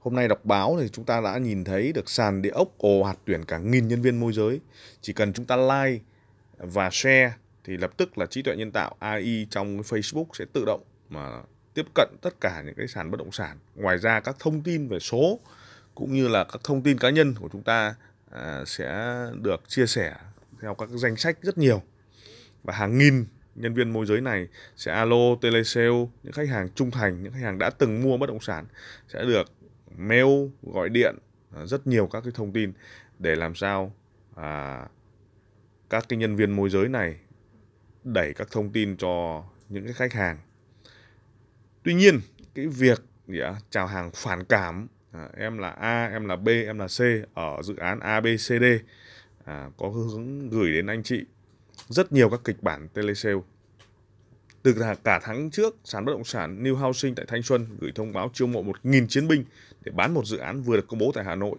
Hôm nay đọc báo thì chúng ta đã nhìn thấy được sàn địa ốc ồ hạt tuyển cả nghìn nhân viên môi giới. Chỉ cần chúng ta like và share thì lập tức là trí tuệ nhân tạo AI trong Facebook sẽ tự động mà tiếp cận tất cả những cái sàn bất động sản. Ngoài ra các thông tin về số cũng như là các thông tin cá nhân của chúng ta à, sẽ được chia sẻ theo các danh sách rất nhiều và hàng nghìn nhân viên môi giới này sẽ alo, telesale, những khách hàng trung thành, những khách hàng đã từng mua bất động sản sẽ được mail gọi điện à, rất nhiều các cái thông tin để làm sao à, các cái nhân viên môi giới này đẩy các thông tin cho những cái khách hàng tuy nhiên cái việc yeah, chào hàng phản cảm à, em là A em là B em là C ở dự án ABCD à, có hướng gửi đến anh chị rất nhiều các kịch bản telesale từ cả tháng trước, sàn bất động sản New Housing tại Thanh Xuân gửi thông báo chiêu mộ 1.000 chiến binh để bán một dự án vừa được công bố tại Hà Nội.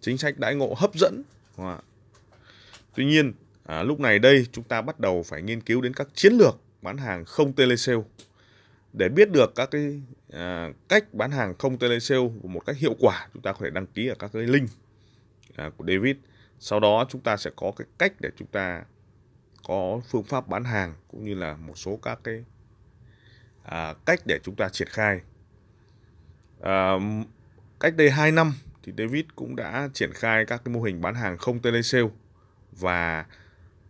Chính sách đãi ngộ hấp dẫn. Tuy nhiên, à, lúc này đây chúng ta bắt đầu phải nghiên cứu đến các chiến lược bán hàng không telesale để biết được các cái à, cách bán hàng không telesale một cách hiệu quả chúng ta có thể đăng ký ở các cái link à, của David sau đó chúng ta sẽ có cái cách để chúng ta có phương pháp bán hàng cũng như là một số các cái à, cách để chúng ta triển khai à, cách đây 2 năm thì David cũng đã triển khai các cái mô hình bán hàng không telesale và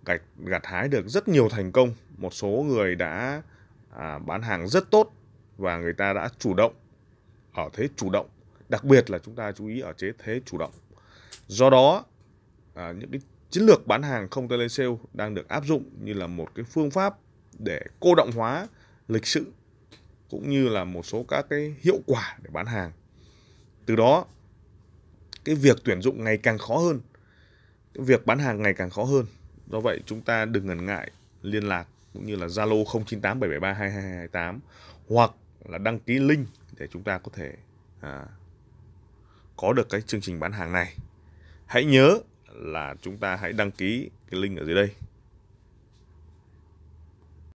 gặt gặt hái được rất nhiều thành công một số người đã à, bán hàng rất tốt và người ta đã chủ động ở thế chủ động đặc biệt là chúng ta chú ý ở chế thế chủ động do đó à, những cái Chiến lược bán hàng không tele sale đang được áp dụng như là một cái phương pháp để cô động hóa lịch sự cũng như là một số các cái hiệu quả để bán hàng. Từ đó cái việc tuyển dụng ngày càng khó hơn. Cái việc bán hàng ngày càng khó hơn. Do vậy chúng ta đừng ngần ngại liên lạc cũng như là Zalo 0987732228 hoặc là đăng ký link để chúng ta có thể à, có được cái chương trình bán hàng này. Hãy nhớ là chúng ta hãy đăng ký cái link ở dưới đây